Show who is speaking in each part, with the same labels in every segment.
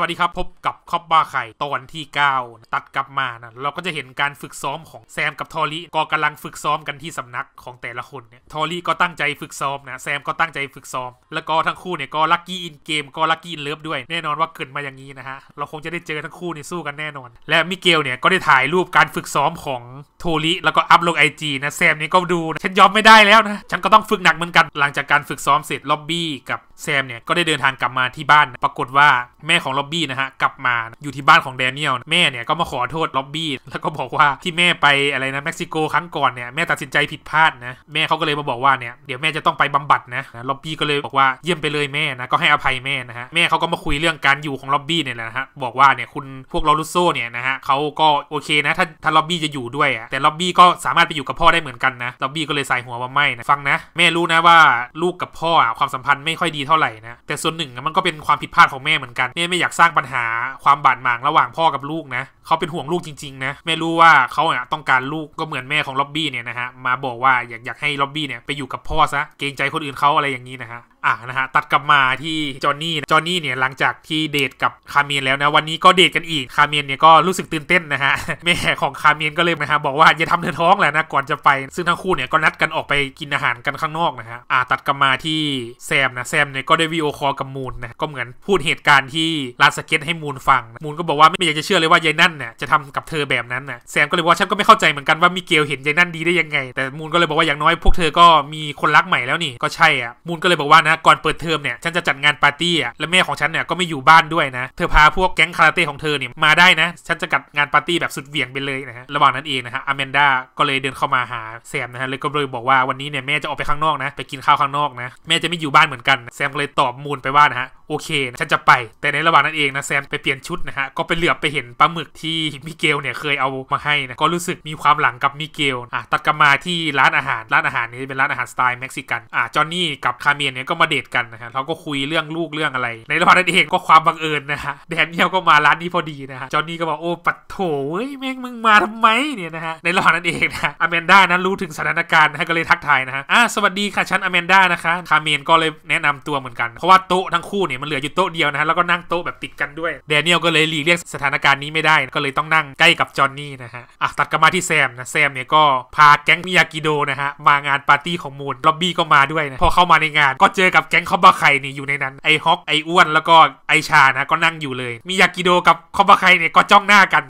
Speaker 1: วัสดีครับพบกับคอบบาไข่ ตอนที่ 9 ตัดกลับมานะเราก็จะเห็นการฝึกซ้อมของแซม กับทอรี่ก็กำลังฝึกซ้อมกันที่สำนักของแต่ละคนเนี่ยทอรี่ก็ตั้งใจฝึกซ้อมนะ แซมก็ตั้งใจฝึกซ้อม แล้วก็ทั้งคู่เนี่ยก็ลักกี้อินเกมก็ลักกี้อินเลิฟด้วย แน่นอนว่าเกิดมาอย่างนี้นะฮะเราคงจะได้เจอทั้งคู่นี่สู้กันแน่นอน และมิเกลเนี่ยก็ได้ถ่ายรูปการฝึกซ้อมของทอร่แล้วก็อัพลงไอจีนะแซมนี่ก็ดูฉันยอมไม่ได้แล้วนะฉันก็ต้องฝึกหนักเหมือนกัน หลังจากการฝึกซ้อมเสร็จล็อบบี้กับแซมเนี่ยก็ได้เดินทางกลับมาที่บ้านนะปรากฏว่าแม่ของล็อบอบบี้นะฮะกลับมาอยู่ที่บ้านของแดเนียลแม่เนี่ยก็มาขอโทษล็อบบี้แล้วก็บอกว่าที่แม่ไปอะไรนะเม็กซิโกครั้งก่อนเนี่ยแม่ตัดสินใจผิดพลาดนะแม่เขาก็เลยมาบอกว่าเนี่ยเดี๋ยวแม่จะต้องไปบำบัดนะล็อบบี้ก็เลยบอกว่าเยี่ยมไปเลยแม่นะก็ให้อภัยแม่นะฮะ แม่เขาก็มาคุยเรื่องการอยู่ของล็อบบี้เนี่ยแหละฮะ บอกว่าเนี่ยคุณพวกลอรุโซเนี่ยนะฮะเขาก็โอเคนะถ้าถ้าล็อบบี้จะอยู่ด้วยอะแต่ล็อบบี้ก็สามารถไปอยู่กับพ่อได้เหมือนกันนะล็อบบี้ก็เลยใส่หัวว่าไม่นะฟังนะแม่รู้นะว่าลูกกับพ่อความสัมพันธ์ไม่ค่อยดีเท่าไหร่นะแต่ส่วนหนึ่งมันก็เป็นความผิดพลาดของแม่เหมือนกันแม่ไม่อยากสร้างปัญหาความบาดหมางระหว่างพ่อกับลูกนะ เขาเป็นห่วงลูกจริงๆ นะ ไม่รู้ว่าเขาเนี่ยต้องการลูกก็เหมือนแม่ของล็อบบี้เนี่ยนะฮะ มาบอกว่าอยาก อยากให้ล็อบบี้เนี่ยไปอยู่กับพ่อซะ เกรงใจคนอื่นเขาอะไรอย่างนี้นะฮะอ่ะนะฮะตัดกลับมาที่จอนนี่จอนนี่เนี่ยหลังจากที่เดทกับคาเมียนแล้วนะวันนี้ก็เดทกันอีกคาเมียนเนี่ยก็รู้สึกตื่นเต้นนะฮะแม่ของคาเมียนก็เลยนะฮะบอกว่าอย่าทำเธอท้องแหละนะก่อนจะไปซึ่งทั้งคู่เนี่ยก็นัดกันออกไปกินอาหารกันข้างนอกนะฮะอ่ะตัดกลับมาที่แซมนะแซมเนี่ยก็ได้วีโอคอลกับมูนนะก็เหมือนพูดเหตุการณ์ที่ลาสเก็ตให้มูนฟัง มูนก็บอกว่าไม่อยากจะเชื่อเลยว่ายายนั่นเนี่ยจะทำกับเธอแบบนั้นนะแซมก็เลยว่าฉันก็ไม่เข้าใจเหมือนกันว่ามิเกลเห็นยายนั่นดีได้ยังไงแต่มูนก็เลยบอกว่าอย่างน้อยพวกเธอก็มีคนรักใหม่แล้วนี่ก็ใช่อ่ะมูนก็เลยบอกว่านะก่อนเปิดเทอมเนี่ยฉันจะจัดงานปาร์ตี้อ่ะและแม่ของฉันเนี่ยก็ไม่อยู่บ้านด้วยนะเธอพาพวกแก๊งคาราเต้ของเธอเนี่ยมาได้นะฉันจะจัดงานปาร์ตี้แบบสุดเหวี่ยงไปเลยนะฮะระหว่างนั้นเองนะฮะอแมนดาก็เลยเดินเข้ามาหาแซมนะฮะเลยก็เลยบอกว่าวันนี้เนี่ยแม่จะออกไปข้างนอกนะไปกินข้าวข้างนอกนะแม่จะไม่อยู่บ้านเหมือนกัน แซมก็เลยตอบมูลไปว่านะฮะโอเค ฉันจะไปแต่ในระหว่างนั้นเองนะแซมไปเปลี่ยนชุดนะฮะก็ไปเหลือบไปเห็นปลาหมึกที่มิเกลเนี่ยเคยเอามาให้นะก็รู้สึกมีความหลังกับมิเกลอ่ะตัดกลับมาที่ร้านอาหารร้านอาหารนี้เป็นร้านอาหารสไตล์เม็กซิกันอ่ะจอนนี่กับคาเมียนเนี่ยก็มาเดทกันนะฮะเขาก็คุยเรื่องลูกเรื่องอะไร ในระหว่างนั้นเองก็ความบังเอิญนะฮะแดนเนียลก็มาร้านนี้พอดีนะฮะ จอห์นนี่ก็บอก โอ้ปัดโถเว้ยแม่งมึงมาทำไมเนี่ยนะฮะ ในระหว่างนั้นเองนะอแมนด้านั้นรู้ถึงสถานการณ์นะก็เลยทักทายนะฮะอ่าสวัสดีค่ะฉันอแมนด้านะคะ คาเมนก็เลยแนะนำตัวเหมือนกัน เพราะว่าโต๊ะ ทั้งคู่เนี่ยมันเหลืออยู่โต๊ะเดียวนะฮะ แล้วก็นั่งโต๊ะแบบติดกันด้วยแดเนียลก็เลยหลีกเลี่ยงสถานการณ์นี้ไม่ได้ ก็เลยต้องนั่งใกล้กับจอนนี่นะฮะอ่ะตัดกลับมาที่แซมนะแซมเนี่ยก็พาแก๊งมิยากิโดนะฮะมางานปาร์ตี้ของมูนล็อบบี้ก็มาด้วยนะพอเข้ามาในงานก็เจออกับแก๊งคอมบาไคเนี่ยอยู่ในนั้น ไอฮอกไออ้วน แล้วก็ไอชานะ ก็นั่งอยู่เลย มียากิโดกับคอมบาไคเนี่ยก็จ้องหน้ากัน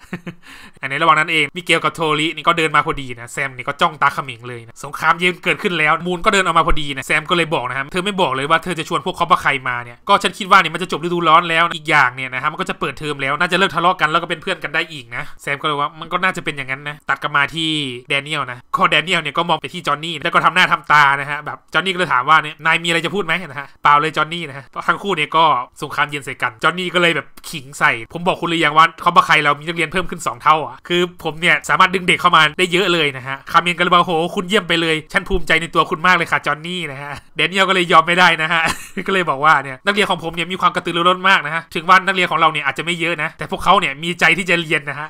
Speaker 1: อันในระหว่างนั้นเองมิเกลกับโทรินี่ก็เดินมาพอดีนะแซมนี่ก็จ้องตาขมิงเลยนะสงครามเย็นเกิดขึ้นแล้ว มูนก็เดินออกมาพอดีนะแซมก็เลยบอกนะครับเธอไม่บอกเลยว่าเธอจะชวนพวกเขามาใครมาเนี่ยก็ฉันคิดว่านี่มันจะจบฤดูร้อนแล้วอีกอย่างเนี่ยนะครับมันก็จะเปิดเทอมแล้ว น่าจะเลิกทะเลาะกันแล้วก็เป็นเพื่อนกันได้อีกนะแซมก็เลยว่ามันก็น่าจะเป็นอย่างนั้นนะตัดกลับมาที่แดเนียลนะก็แดเนียลเนี่ยก็มองไปที่จอห์นนี่แล้วก็ทำหน้าทำตานะฮะแบบจอห์นนี่ก็เลยถามว่าเนี่ยนายมีอะไรจะพูดไหมนะฮะเปล่าเลยจอห์นนี่นะฮะทั้งคู่เนี่ยก็สงครามเย็นใส่กัน จอห์นนี่ก็เลยแบบขิงใส่ ผมบอกคุณเลยยังว่าเขามาใครเรามีนักเรียนเพิ่มขึ้น2เท่าคือผมเนี่ยสามารถดึงเด็กเข้ามาได้เยอะเลยนะฮะคาเมียนกาลบาโฮคุณเยี่ยมไปเลย ฉันภูมิใจในตัวคุณมากเลยค่ะจอนนี่นะฮะเดนเนียลก็เลยยอมไม่ได้นะฮะก็เลยบอกว่าเนี่ยนักเรียนของผมเนี่ยมีความกระตือรือร้นมากนะฮะถึงว่านักเรียนของเราเนี่ยอาจจะไม่เยอะนะ แต่พวกเขาเนี่ยมีใจที่จะเรียนนะฮะ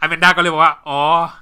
Speaker 1: อเมนดาก็เลยบอกว่าอ๋อ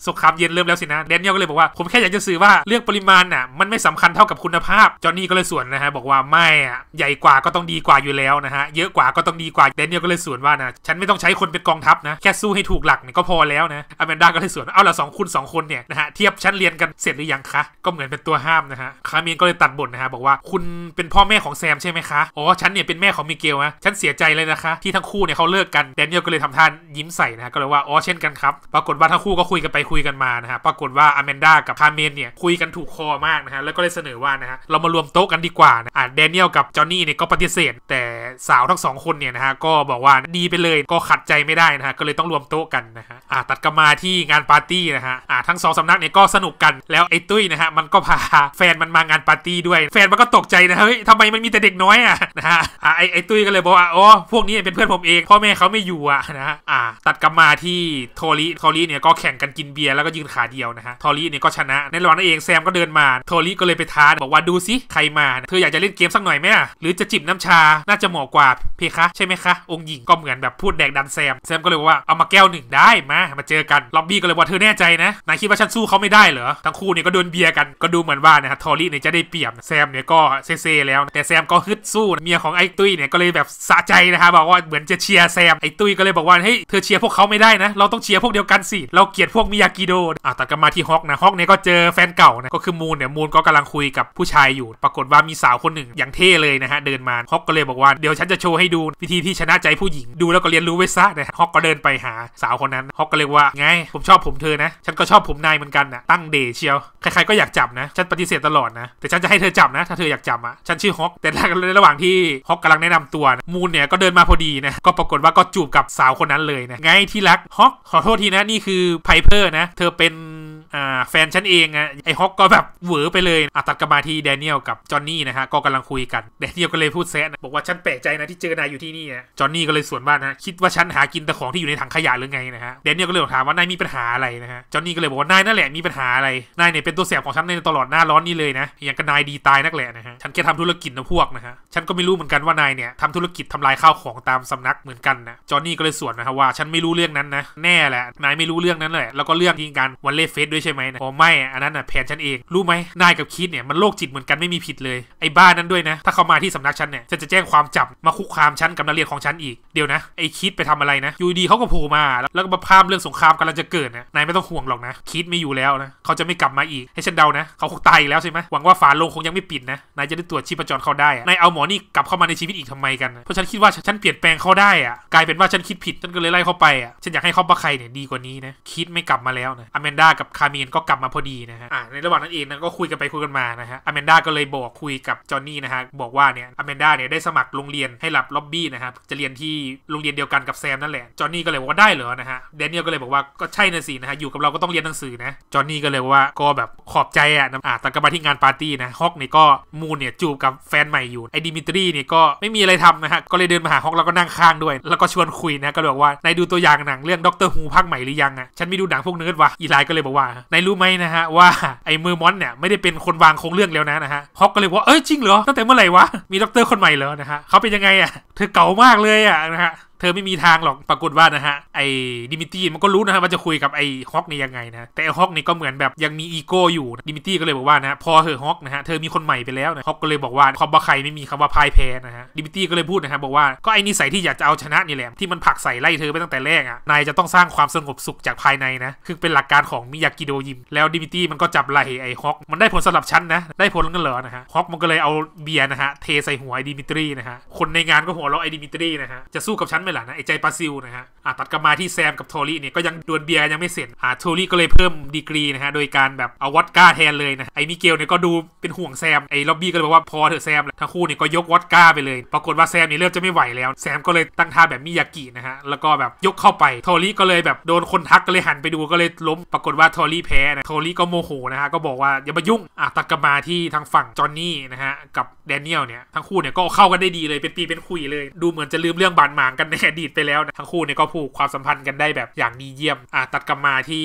Speaker 1: สงครามเย็นเริ่มแล้วสินะเดนเนียลก็เลยบอกว่า ผมแค่อยากจะสื่อว่าเรื่องปริมาณน่ะมันไม่สำคัญเท่ากับคุณภาพจอนนี่ก็เลยสวนนะฮะบอกว่าไม่อ่ะใหญ่กว่าก็ต้องดีกว่าอยู่แล้วนะฮะเยอะกว่าก็ต้องดีกว่าเดนเนียลก็เลยสวนว่านะฉันไม่ต้องใช้คนเป็นกองทัพนะแค่สู้ให้ถูกหลักเนี่ยก็พอแล้วนะอแมนด้าก็เลยสวนเอาละสองคุณสองคนเนี่ยนะฮะ เทียบชั้นเรียนกันเสร็จหรือยังคะ ก็เหมือนเป็นตัวห้ามนะฮะ คาเมียนก็เลยตัดบทนะฮะ บอกว่าคุณเป็นพ่อแม่ของแซมใช่ไหมคะ อ๋อ ฉันเนี่ยเป็นแม่ของมิเกลนะฉันเสียใจเลยนะคะที่ทั้งคู่เนี่ยเขาเลิกกันแดเนียลก็เลยทำท่านยิ้มใส่นะฮะ ก็เลยว่า อ๋อเช่นกันครับ ปรากฏว่าทั้งคู่ก็คุยกันไปคุยกันมา นะฮะ ปรากฏว่าอแมนด้ากับคาเมนเนี่ยคุยกันถูกคอมากนะฮะ แล้วก็เลยเสนอว่านะฮะ เรามารวมโต๊ะกันดีกว่านะอ่ะแดเนียลกับจอห์นนี่เนี่ยก็ปฏิเสธแต่สาวทั้งสองคนเนี่ยนะฮะก็บอกว่าดีไปเลยก็ขัดใจไม่ได้นะฮะก็เลยต้องรวมโต๊ะกันนะฮะอ่าตัดกลับมาที่งานปาร์ตี้นะฮะอ่าทั้งสองสำนักเนี่ยก็สนุกกัน แล้ว ไอ้ตุ้ยนะฮะมันก็พาแฟนมันมางานปาร์ตี้ ด้วย แฟนมันก็ตกใจนะเฮ้ยทำไมมันมีแต่เด็กน้อยอ่ะนะฮะอ่าไอ้ไอ้ตุ้ยก็เลยบอกว่าอ๋อพวกนี้เป็นเพื่อนผมเอง พ่อแม่เขาไม่อยู่อ่ะนะฮะอ่าตัดกลับมาที่โทริโทริเนี่ยก็แข่งกันกินเบียร์แล้วก็ยืนขาเดียวนะฮะโทริเนี่ยก็ชนะในระหว่างนั้นเองแซมก็เดินมาโทริก็เลยไปท้าบอกว่าดูสิใครมาเธออยากจะเล่นเกมสักหน่อยไหมหรือจะจิบน้ำชาน่าจะเหมาะกว่าเพคะใช่ไหมคะองค์หญิงก็เหมือนแบบพูดแดกดันแซมแซมก็เลยว่าเอามาแก้วหนึ่งได้มามาเจอกันล็อบบี้ก็เลยว่าเธอแน่ใจนะนายคิดว่าฉันสู้เขาไม่ได้เหรอทั้งคู่เนี่ยก็โดนเบียร์กันก็ดูเหมือนว่านะฮะทอรี่เนี่ยจะได้เปรียบแซมเนี่ยก็เซ่แล้ว แต่แซมก็ฮึดสู้เมียของไอ้ตุ้ยเนี่ยก็เลยแบบสะใจนะคะบอกว่าเหมือนจะเชียร์แซมไอ้ตุ้ยก็เลยบอกว่าเฮ้ยเธอเชียร์พวกเขาไม่ได้นะเราต้องเชียร์พวกเดียวกันสิเราเกลียดพวกมิยากิโดอ่ะตัดกันมาที่ฮอกนะฮอกเนี่ยก็เจอแฟนเก่านะก็คือมูนเนี่ยมูนก็กำลังคุยกับผู้ชายอยู่ ปรากฏว่ามีสาวคนหนึ่งอย่างเท่เลยนะฮะเดินมาฮอกก็เลยบอกว่าเดี๋ยวฉันจะโชว์ให้ดูวิธีที่ชนะใจผู้หญิงดูแล้วก็เรียนรู้ไว้ซะนะฮอกก็เดินไปหาสาวคนนั้นฮอกก็เรียกว่าไงผมชอบผมเธอนะ ฉันก็ชอบผมนายเหมือนกันนะตั้งเดเชียวใครๆก็อยากจับนะ ฉันปฏิเสธตลอดนะ แต่ฉันจะให้เธอจับนะ ถ้าเธออยากจับอะฉันชื่อฮอกแต่ในระหว่างที่ฮอกกำลังแนะนำตัวนะมูนเนี่ยก็เดินมาพอดีนะ ก็ปรากฏว่าก็จูบกับสาวคนนั้นเลยนะไงที่รักฮอกขอโทษทีนะนี่คือไพเพอร์นะเธอเป็นแฟนฉันเองอะไอฮอกก็แบบเหวอไปเลยอ่ะตัดกลับมาที่แดเนียลกับจอนนี่นะฮะก็กำลังคุยกันแดเนียลก็เลยพูดแซะนะบอกว่าฉันแปลกใจนะที่เจอนายอยู่ที่นี่จอนนี่ก็เลยสวนว่านะคิดว่าฉันหากินแต่ของที่อยู่ในถังขยะหรือไงนะฮะดนเนียลก็เลยถามว่านายมีปัญหาอะไรนะฮะ จอนนี่ก็เลยบอกว่านายนั่นแหละมีปัญหาอะไร นายเนี่ยเป็นตัวแสบของฉันในตลอดหน้าร้อนนี้เลยนะอย่างกับนายดีตายนักแหละนะฮะ ฉันแค่ทำธุรกิจนะพวกนะฮะ ฉันก็ไม่รู้เหมือนกันว่านายเนี่ยทำธุรกิจทำลายข้าวของตามสำนักเหมือนกันนะจอนนี่ก็เลยสวนนะฮะว่าฉันไม่รู้เรื่องนั้นนะ แน่แหละ นายไม่รู้เรื่องนั้นแหละแล้วก็เรื่องทิงการวันเล่เฟสด้วยใช่ไหมนะอ๋อไม่ อันนั้นอ่ะแผนฉันเอง รู้ไหมนายกับคิดเนี่ยมันโรคจิตเหมือนกันไม่มีผิดเลยไอ้บ้านั้นด้วยนะถ้าเขามาที่สำนักฉันเนี่ยจะจะแจ้งความจับมาคุกคามฉันกับนักเรียนของฉันอีกเดี๋ยวนะไอ้คิดไปทำอะไรนะยูดีเขาก็โผล่มาแล้วก็มาพามเรื่องสงครามกำลังจะเกิดเนี่ยนายไม่ต้องห่วงหรอกนะ คิดไม่อยู่แล้วนะ เขาจะไม่กลับมาอีก ให้ฉันเดานะ เขาคงตายแล้วใช่ไหมหวังว่าฝาโลงคงยังไม่ปิดนะ นายจะได้ตรวจชีพจรเขาได้ นายเอาหมอนี่กลับเข้ามาในชีวิตอีกทำไม กัน เพราะฉันคิดว่าฉันเปลี่ยนแปลงเขาได้อะกลายเป็นว่าฉันคิดผิด ฉันก็เลยไล่เขาไปอะฉันอยากให้เขาประใครเนี่ยดีกว่านี้นะ คิดไม่กลับมาแล้วนะอแมนดากับคาเมนก็กลับมาพอดีนะฮะในระหว่างนั้นเองนะก็คุยกันไปคุยกันมานะฮะอแมนดาก็เลยบอกคุยกับจอห์นนี่นะฮะบอกว่าเนี่ยอแมนดาเนี่ยได้สมัครโรงเรียนให้หลับล็อบบี้นะครับจะเรียนที่โรงเรียนเดียวกันกับแซมนั่นแหละจอห์นนี่ก็เลยบอกว่าได้เหรอนะฮะเดนเนียลก็เลยบอกว่าก็ใช่นะสินะฮะ อยู่กับเราก็ต้องเรียนหนังสือนะ จอนนี่ก็เลยว่าก็แบบขอบใจอ่ะนะอ่ะตอนกลับมาที่งานปาร์ตี้นะฮอกเนี่ยก็มูนเนี่ยจูบกับแฟนใหม่อยู่ไอดิมิทรีเนี่ยก็ไม่มีอะไรทำนะฮะ ก็เลยเดินมาหาฮอกแล้วก็นั่งข้างด้วย แล้วก็ชวนคุยนะก็เลยบอกว่านายดูตัวอย่างหนัง เรื่องด็อกเตอร์ฮูภาคใหม่หรือยังอ่ะฉันไม่ดูหนังพวกเนิ้ว่ะอีไลก็เลยบอกว่านายรู้ไหมนะฮะว่าไอมือมอนเนี่ยไม่ได้เป็นคนวางโครงเรื่องแล้วนะนะฮะฮอกก็เลยว่าเอ้ยจริงเหรอตั้งแต่เมื่อไหร่วะมีด็อกเตอร์คนใหม่เหรอนะฮะเขาเป็นยังไงอ่ะเธอเก่ามากเลยอ่ะนะฮะเธอไม่มีทางหรอก ปรากฏว่านะฮะไอ้ดิมิตี้มันก็รู้นะฮะ ว่าจะคุยกับไอ้ฮอกนี่ยังไงนะ แต่ไอ้ฮอกนี่ก็เหมือนแบบยังมีอีโก้อยู่ ดิมิตี้ก็เลยบอกว่านะพอเธอฮอกนะฮะเธอมีคนใหม่ไปแล้วนะฮอกก็เลยบอกว่าคอมบะไคไม่มีคำว่าพ่ายแพ้นะฮะดิมิตี้ก็เลยพูดนะฮะบอกว่าก็ไอ้นิสัยที่อยากจะเอาชนะนี่แหละที่มันผักใส่ไล่เธอไปตั้งแต่แรกอ่ะนายจะต้องสร้างความสงบสุขจากภายในนะคือเป็นหลักการของมิยากิโดยิมแล้วดิมิตี้มันก็จับไล่ไอ้ฮอกมันได้ผลสำหรับชั้นนะได้ผลกันเหรอนะฮะฮอกมันก็เลยเอาเบียร์นะฮะเทใส่หัวไอ้ดิมิตรีนะฮะคนในงานก็หัวเราะไอ้ดิมิตรีนะฮะจะสู้กับฉันไม่ล่ะนะไอ้ใจปาซิลนะฮะ อ่ตัดกลับมาที่แซมกับโทลี่เนี่ย ก็ยังดวลเบียร์ยังไม่เสร็จ อ่าโทลี่ก็เลยเพิ่มดีกรีนะฮะโดยการแบบ เอาวอดก้าแทนเลยนะไอ้มิเกลเนี่ยก็ดูเป็นห่วงแซมไอ้ล็อบบี้ก็เลยบอกว่าพอเถอะแซมทั้งคู่เนี่ยก็ยกวอดก้าไปเลย ปรากฏว่าแซมเนี่ยเริ่มจะไม่ไหวแล้ว แซมก็เลยตั้งท่าแบบมิยากินะฮะแล้วก็แบบยกเข้าไปโทลี่ก็เลยแบบโดนคนทักก็เลยหันไปดูก็เลยล้ม ปรากฏว่าโทลี่แพ้นะโทลี่ก็โมโหนะฮะก็บอกว่าอย่ามายุ่งอ่ะตัดกลับมาที่ทางฝั่งจอนนี่นะฮะกับแดเนียลเนี่ยทั้งคู่เนี่ยก็เข้ากันได้ดีเลยเป็นปีเป็นคุยเลยดูเหมือนจะลืมเรื่องบาดหมางกันในอดีตไปแล้วนะทั้งคู่เนี่ยก็ผูกความสัมพันธ์กันได้แบบอย่างดีเยี่ยมอ่ะตัดกลับมาที่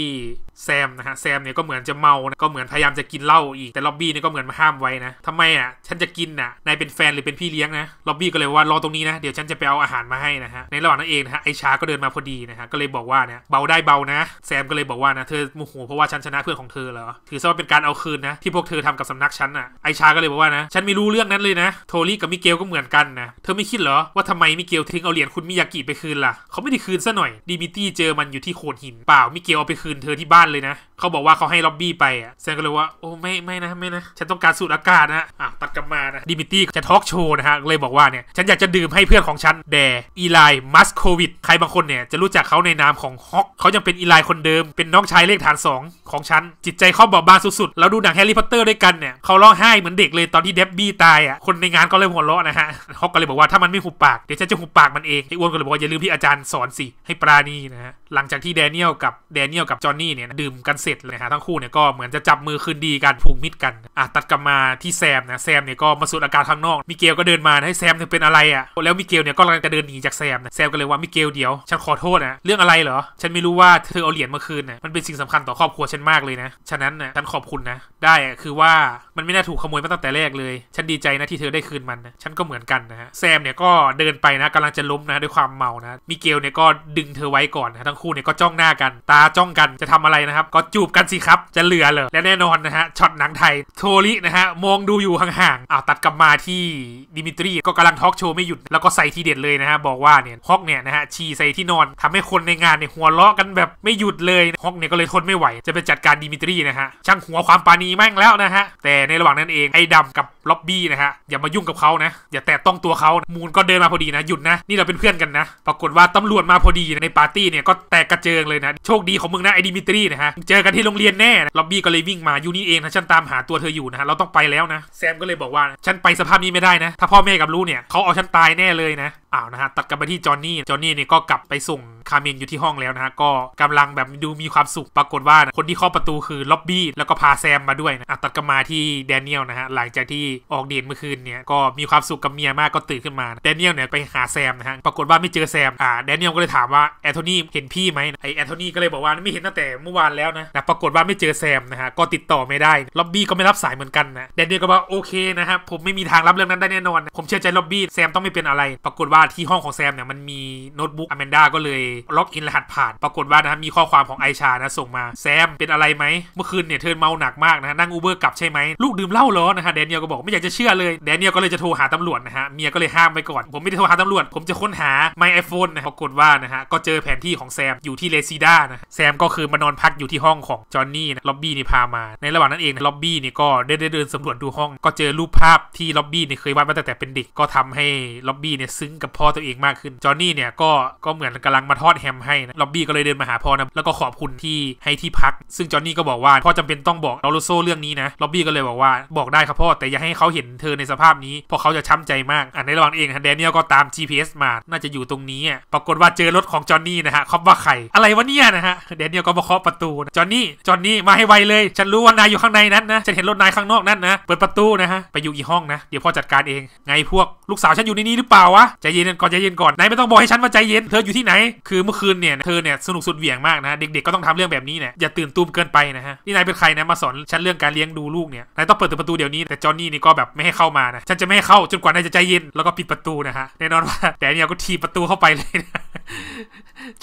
Speaker 1: แซมนะฮะแซมเนี่ยก็เหมือนจะเมานะก็เหมือนพยายามจะกินเหล้าอีก แต่ล็อบบี้เนี่ยก็เหมือนมาห้ามไว้นะทำไมอ่ะฉันจะกินน่ะนายเป็นแฟนหรือเป็นพี่เลี้ยงนะล็อบบี้ก็เลยว่ารอตรงนี้นะเดี๋ยวฉันจะไปเอาอาหารมาให้นะฮะในระหว่างนั้นเองนะฮะไอชาก็เดินมาพอดีนะฮะก็เลยบอกว่าเนี่ยเบาได้เบานะแซมก็เลยบอกว่านะเธอโมโหเพราะว่าฉันชนะเพื่อนของเธอเหรอถือซะว่าเป็นการเอาคืนนะที่พวกเธอทำกับสำนักฉันอ่ะไอชาก็เลยบอกว่านะฉันไม่รู้เรื่องนั้นเลยนะโทลี่กับมิเกลก็เหมือนกันนะเธอไม่คิดเหรอว่าทำไมมิเกลทิ้งเอาเหรียญคุณมิยยากิไปคืนล่ะเขาไม่ได้คืนซะหน่อยดีมิตี้เจอมันอยู่ที่โขดหินเปล่ามิเกลเอาไปคืนเธอที่บ้านเลยนะเขาบอกว่าเขาให้ล็อบบี้ไปอ่ะแซงก็เลยว่าโอ้ไม่ไม่นะ ไม่นะ ฉันต้องการสูดอากาศนะอ่ะ ตัดกลับมานะดีมิตี้จะทอล์กโชว์นะฮะเลยบอกว่าเนี่ยฉันอยากจะดื่มให้เพื่อนของฉันแดอีไลมัสโควิดใครบางคนเนี่ยจะรู้จักเขาในนามของฮอกเขายังเป็นอีไลคนเดิมเป็นน้องชายเลขฐาน2 ของฉันจิตใจเขาบอบบางสุดๆแล้วดูหนังแฮร์รี่พอตเตอร์ด้วยกันเนี่ยเขาร้องไห้เหมือนเด็กเลยตอนที่เดบบี้ตายอ่ะคนในงานก็เลยหัวเราะนะฮะฮอกก็เลยบอกว่าถ้ามันไม่หุบปากเดี๋ยวฉันจะหุบปากมันเองไอ้อ้วนนก็เลยบอกว่าอย่าลืมที่อาจารย์สอนสิให้ปราณีนะฮะ หลังจากที่แดเนียลกับแดเนียลกับจอห์นนี่เนี่ยดื่มกันเสร็จเลยฮะทั้งคู่เนี่ยก็เหมือนจะจับมือคืนดีกันผูกมิตรกันอ่ะตัดกลับมาที่แซมนะ แซมเนี่ยก็มาสูดอากาศข้างนอกมิเกลก็เดินมาให้แซมเนี่ยเป็นอะไรอ่ะ แล้วมิเกลเนี่ยก็กำลังจะเดินหนีจากแซมนะแซมก็เลยว่ามิเกลเดี๋ยวฉันขอโทษนะเรื่องอะไรเหรอฉันไม่รู้ว่าเธอเอาเหรียญมาคืนนะมันเป็นสิ่งสำคัญต่อครอบครัวฉันมากเลยนะฉะนั้นนะฉันขอบคุณนะ ได้คือว่ามันไม่น่าถูกขโมยมาตั้งแต่แรกเลยฉันดีใจนะที่เธอได้คืนมันนะฉันก็เหมือนกันนะฮะแซมเนี่ยก็เดินไปนะกำลังจะล้มนะด้วยควความเมานะมิเกลเนี่ยก็ดึงเธอไว้ก่อนนะทั้งคู่เนี่ยก็จ้องหน้ากัน ตาจ้องกันจะทำอะไรนะครับ ก็จูบกันสิครับจะเหลือเลยและแน่นอนนะฮะช็อตหนังไทยโทรินะฮะมองดูอยู่ห่างๆอ้าวตัดกลับมาที่ดิมิทรีก็กำลังทอล์กโชว์ไม่หยุด แล้วก็ใส่ทีเด็ดเลยนะฮะบอกว่าเนี่ยฮอกเนี่ยนะฮะชีใส่ที่นอนทำให้คนในงานเนี่ยหัวเราะกันแบบ ไม่หยุดเลยฮอกเนี่ยก็เลยทนไม่ไหว จะไปจัดการดิมิทรีนะฮะช่างหัวความปานีแม่งแล้วนะฮะแต่ในระหว่างนั้นเองไอ้ดำกับล็อบบี้นะฮะอย่ามายุ่งกับเขานะอย่าแตะต้องตัวเขามูนก็เดินมาพอดีนะหยุดนะนี่เราเป็นเพื่อนกันนะปรากฏว่าตำรวจมาพอดีในปาร์ตี้เนี่ยก็แตกกระเจิงเลยนะโชคดีของมึงนะไอดิมิตรีนะฮะเจอกันที่โรงเรียนแน่ล็อบบี้ก็เลยวิ่งมาอยู่นี่เองนะฉันตามหาตัวเธออยู่นะฮะเราต้องไปแล้วนะแซมก็เลยบอกว่า ฉันไปสภาพนี้ไม่ได้นะ ถ้าพ่อแม่กับลูกเนี่ยเขาเอาฉันตายแน่เลยนะอ้าวนะฮะ ตัดกลับไปที่จอห์นนี่จอห์นนี่เนี่ยก็กลับไปส่งคาเมนอยู่ที่ห้องแล้วนะฮะก็กำลังแบบดูมีความสุข ปรากฏว่าคนที่เคาะประตูคือล็อบบี้แล้วก็พาแซมมาด้วยนะตัดกลับมาที่แดเนียลนะฮะหลังจากที่ออกเดทเมื่อคืนเนี่ยก็มีความสุขกับเมียมากก็ตื่นขึ้นมาแดเนียลเนี่ยไปหาแซมนะฮะปรากฏว่าไม่เจอแซมอ่าแดเนียลก็เลยถามว่าแอนโทนีเห็นพี่ไหมไอแอนโทนีก็เลยบอกว่าไม่เห็นตั้งแต่เมื่อวานแล้วนะแต่ปรากฏว่าไม่เจอแซมนะฮะก็ติดต่อไม่ได้ ล็อบบี้ก็ไม่รับสายเหมือนกันนะแดเนียลก็บอกโอเคนะครับ ผมไม่มีทางรับเรื่องนั้นได้แน่นอน ผมเชื่อใจล็อบบี้ แซมต้องไม่เป็นอะไร ปรากฏว่าที่ห้องของแซมเนี่ยมันมีโน้ตบุ๊กอแมนดาก็เลยล็อกอินรหัสผ่าน ปรากฏว่านะมีข้อความของไอชานะ ส่งมา แซมเป็นอะไรไหมเมื่อคืนเนี่ยเธอเมาหนักมากนะฮะนั่งอูเบอร์กลับใช่ไหมลูกดื่มเหล้าเหรอนะฮะแดเนียลก็บอกไม่อยากจะเชื่อเลยแดเนียลก็เลยจะโทรหาตำรวจนะฮะเมียก็เลยห้ามไปก่อนผมไม่ได้โทรหาตำรวจผมจะค้นหาาไม่ไอโฟนะปรากฏว่า นะฮะ ก็เจอแผนที่ของแซม อยู่ที่เลซิด้านะ แซม ก็คือมานอนพักอยู่ที่ห้องของ จอห์นนี่นะ ล็อบบี้นี่พามา ในระหว่างนั้นเองนะล็อบบี้นี่ ก็ได้เดินสำรวจดูห้อง ก็เจอรูปภาพที่ล็อบบี้นี่ เคยวาดมาตั้งแต่เป็นเด็ก ก็ทำให้ล็อบบี้เนี่ย ซึ้ง กับพ่อตัวเองมากขึ้น จอห์นนี่เนี่ยก็ก็เหมือนกำลังมาทอดแฮมให้นะ ล็อบบี้ก็เลยเดินมาหาพ่อนะแล้วก็ขอบคุณที่ให้ที่พัก ซึ่งจอห์นนี่ก็บอกว่าพ่อจำเป็นต้องบอกลอโรโซเรื่องนี้นะ ล็อบบี้ก็เลยบอกว่า บอกได้ครับพ่อแต่อย่าให้เขาเห็นเธอในสภาพนี้เพราะเขาจะช้ำใจมากอ่ะในระหว่างเองแดเนียลก็ตาม GPS มาน่าจะอยู่ตรงนี้ปรากฏว่าเจอรถของจอนนี่นะฮะเอาว่าใครอะไรวะเนี่ยนะฮะเดนเนียลก็มาเคาะประตูจอนนี่จอนนี่มาให้ไวเลยฉันรู้ว่านายอยู่ข้างในนั้นนะฉันเห็นรถนายข้างนอกนั่นนะ เปิดประตูนะฮะไปอยู่อีห้องนะ เดี๋ยวพ่อจัดการเองไงพวกลูกสาว ฉันอยู่ในนี้หรือเปล่าวะใจเย็นก่อนใจเย็นก่อนนายไม่ต้องบอกให้ฉันว่าใจเย็นเธออยู่ที่ไหนคือเมื่อคืนเนี่ยเธอเนี่ยสนุกสุดเหวี่ยงมากนะเด็ก ๆก็ต้องทำเรื่องแบบนี้เนี่ยอย่าตื่นตูมเกินไปนะฮะนี่นายเป็นใครนะมาสอนฉันเรื่องการเลี้ยงดูลูกเนี่ยนายต้องเปิดประตูเดี๋ยวนี้แต่จอนนี่นี่ก็แบบไม่ให้เข้ามานะฉันจะไม่ให้เข้าจนกว่านายจะใจเย็นแล้วก็ปิดประตูนะฮะแน่นอนว่าแต่เนี่ยก็ทีประตูเข้าไปเลยนะ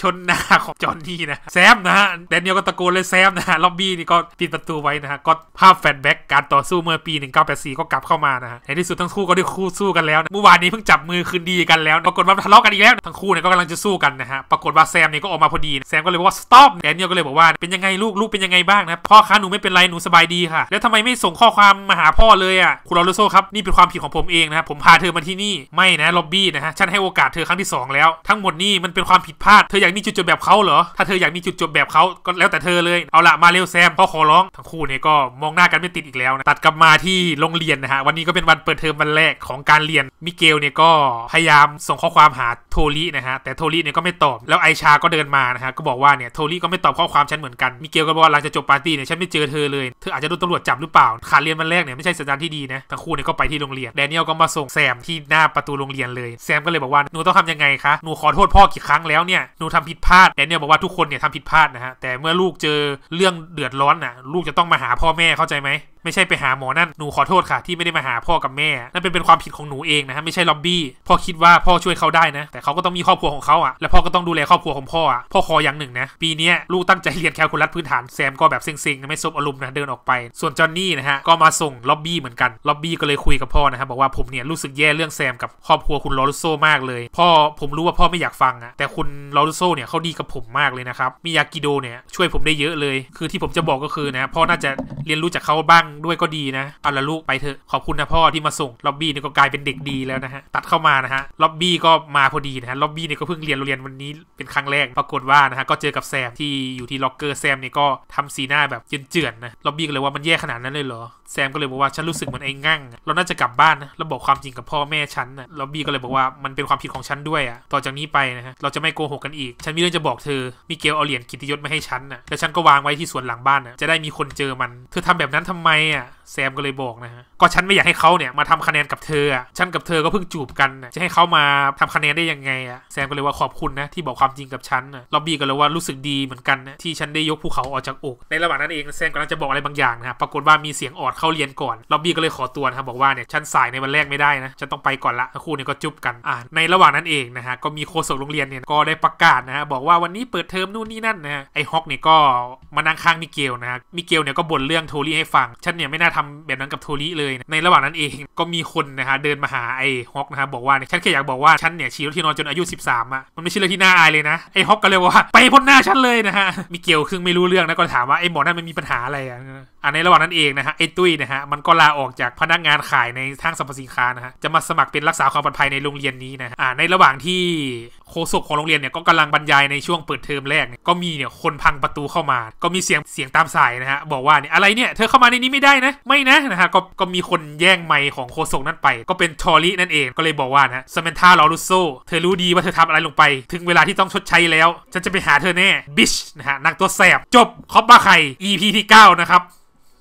Speaker 1: ชนหน้าของจอนนี่นะแซมนะฮะแดเนียลก็ตะโกนเลยแซมนะฮะล็อบบี้นี่ก็ปิดประตูไว้นะฮะ ก็ภาพแฟนแบ็กการต่อสู้เมื่อปี 1984 ก็กลับเข้ามานะฮะในที่สุดทั้งคู่ก็ได้คู่สู้กันแล้วเมื่อวานนี้เพิ่งจับมือคืนดีกันแล้วปรากฏว่าทะเลาะกันอีกแล้ว ทั้งคู่เนี่ยก็กำลังจะสู้กันนะฮะปรากฏว่าแซมเนี่ยก็ออกมาพอดีแซมก็เลยบอกว่าสต็อปแดเนียลก็เลยบอกว่าเป็นยังไงลูกลูกเป็นยังไงบ้าง นะพ่อคะหนูไม่เป็นไรหนูสบายดีค่ะ แล้วทำไมไม่ส่งข้อความมาหาพ่อเลยอ่ะคุณลอโซครับนี่เป็นความผิดของผมเองนะผมพาเธอมาที่นี่ไม่นะล็อบบี้นะฮะฉันให้โอกาสเธอครั้งทีที่2แล้วทั้งหมดนี่มันเป็นความผิดพลาด เธออยากมีจุดจบแบบเขาเหรอถ้าเธออยากมีจุดจบแบบเขาก็แล้วแต่เธอเลย เอาละมาเร็วแซมพ่อขอร้องทั้งคู่เนี่ยก็มองหน้ากันไม่ติดอีกแล้วนะตัดกลับมาที่โรงเรียนนะฮะวันนี้ก็เป็นวันเปิดเทอมวันแรกของการเรียนมิเกลเนี่ยก็พยายามส่งข้อความหาโทลินะฮะ แต่โทลิเนี่ยก็ไม่ตอบแล้วไอชาก็เดินมานะฮะก็บอกว่าเนี่ยโทลิก็ไม่ตอบข้อความฉันเหมือนกันมิเกลก็บอกว่าหลังจากจบปาร์ตี้เนี่ยฉันไม่เจอเธอเลยเธออาจจะโดนตำรวจจับหรือเปล่าขาดเรียนวันแรกเนี่ยไม่ใช่สัญญาณที่ดีนะทั้งคู่เนี่ยก็ไปที่โรงเรียนแดเนียลก็มาส่งแซมที่หน้าประตูโรงเรียนเลยแซมก็เลยบอกว่าหนูต้องทำยังังไงคะ หนูขอโทษพ่อกี่ครั้งแล้วเนี่ย หนูทำผิดพลาด แต่เนี่ยบอกว่าทุกคนเนี่ยทำผิดพลาดนะฮะ แต่เมื่อลูกเจอเรื่องเดือดร้อนนะ่ะ ลูกจะต้องมาหาพ่อแม่เข้าใจไหมไม่ใช่ไปหาหมอนั่น หนูขอโทษค่ะที่ไม่ได้มาหาพ่อกับแม่ นั่นเป็นเป็นความผิดของหนูเองนะฮะ ไม่ใช่ล็อบบี้พ่อคิดว่าพ่อช่วยเขาได้นะ แต่เขาก็ต้องมีครอบครัวของเขาอะ่ะ และพ่อก็ต้องดูแลครอบครัวของพ่ออะ่ะ พ่อขออย่างหนึ่งนะ ปีนี้ลูกตั้งใจเรียนแคลคูลัสพื้นฐานแซมก็แบบเซ็งๆ ไม่ซบอารมณ์นะเดินออกไป ส่วนจอห์นนี่นะฮะก็มาส่งล็อบบี้เหมือนกันล็อบบี้ก็เลยคุยกับพ่อนะฮะบบอกว่าผมเนี่ยรู้สึกแย่เรื่องแซม กับครอบครัวคุณลอรุโซมากเลย พ่อผมรู้ว่าพ่อไม่อยากฟังอะแต่คุณลอรุโซเนี่ยเขาดีกับผมมากเลยนะครับมิยากิโดเนี่ยช่วยผมได้เยอะเลย คือที่ผมจะบอกก็คือนะพ่อน่าจะเรียนรู้จากเขาบ้างด้วยก็ดีนะเอาละลูกไปเถอะขอบคุณนะพ่อที่มาส่งล็อบบี้เนี่ยก็กลายเป็นเด็กดีแล้วนะฮะ ตัดเข้ามานะฮะล็อบบี้ก็มาพอดีนะฮะล็อบบี้เนี่ยก็เพิ่งเรียนโรงเรียนวันนี้เป็นครั้งแรกปรากฏว่านะฮะ ก็เจอกับแซมที่อยู่ที่ล็อกเกอร์แซมเนี่ยก็ทำสีหน้าแบบเจือนๆนะล็อบบี้ก็เลยว่ามันแย่ขนาดนั้นเลยเหรอ แซมก็เลยบอกว่าฉันรู้สึกเหมือนไอ้งั่งเราน่าจะกลับบ้านนะเราบอกความจริงกับพ่อแม่ฉันนะล็อบบี้ก็เลยบอกว่ามันเป็นความผิดของฉันด้วยอะต่อจากนี้ไปนะฮะเราจะไม่โกหกกันอีกฉันมีเรื่องจะบอกเธอมีเกลเอาเหรียญกิตยศมาให้ฉันนะแล้วฉันก็วางไว้ที่สวนหลังบ้านนะจะได้มีคนเจอมันเธอทำแบบนั้นทำไอ่ะแซม ก็เลยบอกนะฮะ ก็ฉันไม่อยากให้เขาเนี่ย มาทำคะแนนกับเธออ่ะฉันกับเธอก็เพิ่งจูบกัน จะให้เขามาทำคะแนนได้ยังไงอ่ะแซมก็เลยว่าขอบคุณนะที่บอกความจริงกับฉันนะล็อบบี้ก็เลยว่ารู้สึกดีเหมือนกันนะที่ฉันได้ยกภูเขาออกจากอก ในระหว่างนั้นเองแซมกำลังจะบอกอะไรบางอย่างนะปรากฏว่ามีเสียงออดเข้าเรียนก่อนล็อบบี้ก็เลยขอตัวนะบอกว่าเนี่ยฉันสายในวันแรกไม่ได้นะ ฉันต้องไปก่อนละทั้งคู่เนี่ยก็จุบกันอ่ในระหว่างนั้นเองนะฮะ ก็มีโคศกโรงเรียนเนี่ยก็ได้ประกาศนะฮะบอกว่าวันนี้เปิดเทอมนู่นนี่นั่นนะะไอฮอกเนี่ยก็มานั่งข้างมิเกลนะฮะมิเกลเนี่ยก็บ่นเรื่องโทรี่ให้ฟังฉันเนี่ยไม่น่าททำแบบนั้นกับโทริเลยในระหว่างนั้นเองก็มีคนนะฮะเดินมาหาไอ้ฮอกนะฮะบอกว่าฉันแค่อยากบอกว่าฉันเนี่ยชีวิตที่นอนจนอายุ13อ่ะมันไม่ใช่เรื่องที่น่าอายเลยนะไอ้ฮอกก็เลยว่าไปพ้นหน้าฉันเลยนะฮะมีเกี่ลซึ่งไม่รู้เรื่องนะก็ถามว่าไอ้หมอนั่นมันมีปัญหาอะไรอ่ะอันในระหว่างนั้นเองนะฮะไอ้ตุ้ยนะฮะมันก็ลาออกจากพนักงานขายในทางสรรพสินค้านะฮะจะมาสมัครเป็นรักษาความปลอดภัยในโรงเรียนนี้นะอ่าในระหว่างที่โคศกของโรงเรียนเนี่ยก็กำลังบรรยายในช่วงเปิดเทอมแรกเนี่ยก็มีเนี่ยคนพังประตูเข้ามาก็มีเสียงเสียงตามสายนะฮะบอกว่าเนี่ยอะไรเนี่ยเธอเข้ามาในนี้ไม่ได้นะไม่นะนะฮะก็ ก็มีคนแย่งไมค์ของโคโซนั่นไป ก็เป็นทอร่นั่นเองก็เลยบอกว่านะสมัน่าลอรุโซเธอรู้ดีว่าเธอทำอะไรลงไป ถึงเวลาที่ต้องชดใช้แล้ว ฉันจะไปหาเธอแน่บิชนะฮะนางตัวแสบจบคอปบาไข่ EP ที่ 9 นะครับ